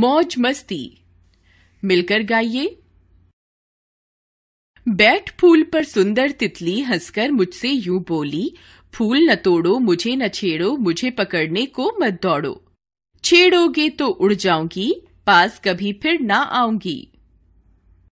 मौज मस्ती मिलकर गाइए बैठ फूल पर सुंदर तितली हंसकर मुझसे यूं बोली फूल न तोड़ो मुझे न छेड़ो मुझे पकड़ने को मत दौड़ो छेड़ोगे तो उड़ जाऊंगी पास कभी फिर ना आऊंगी